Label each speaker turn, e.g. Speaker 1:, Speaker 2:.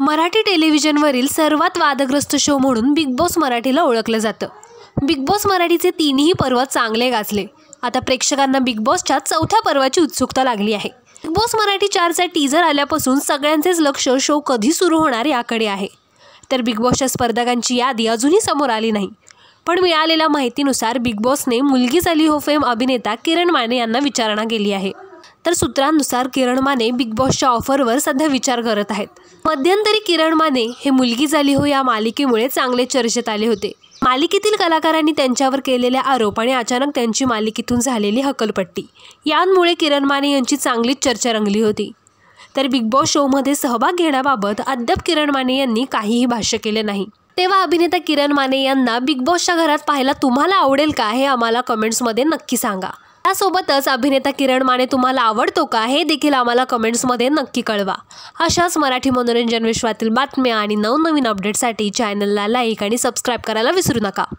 Speaker 1: मराठी टेलिव्हिजनवरील सर्वात वादग्रस्त शो म्हणून बिग बॉस मराठीला ओळखलं जातं बिग बॉस मराठीचे तीनही पर्व चांगले गाजले आता प्रेक्षकांना बिग बॉसच्या चौथ्या पर्वाची उत्सुकता लागली आहे बिग बॉस मराठी चारचा टीझर आल्यापासून सगळ्यांचेच लक्ष शो कधी सुरू होणार याकडे आहे तर बिग बॉसच्या स्पर्धकांची यादी अजूनही समोर आली नाही पण मिळालेल्या माहितीनुसार बिग बॉसने मुलगी झाली हो फेम अभिनेता किरण माने यांना विचारणा केली आहे तर सूत्रांनुसार किरण माने बिग बॉसच्या ऑफरवर सध्या विचार करत आहेत मध्यंतरी किरण माने हे मुलगी झाली हो या मालिकेमुळे चांगले चर्चेत आले होते मालिकेतील कलाकारांनी त्यांच्यावर केलेल्या आरोप आणि अचानक त्यांची मालिकेतून झालेली हकलपट्टी यांमुळे किरण माने यांची चांगलीच चर्चा रंगली होती तर बिग बॉस शोमध्ये सहभाग घेण्याबाबत अद्याप किरण माने यांनी काहीही भाष्य केले नाही तेव्हा अभिनेता किरण माने यांना बिग बॉसच्या घरात पाहायला तुम्हाला आवडेल का हे आम्हाला कमेंट्समध्ये नक्की सांगा त्यासोबतच अभिनेता किरण माने तुम्हाला आवडतो का हे देखील आम्हाला कमेंट्समध्ये नक्की कळवा अशाच मराठी मनोरंजन विश्वातील बातम्या आणि नवनवीन अपडेटसाठी चॅनलला लाईक आणि सबस्क्राईब करायला विसरू नका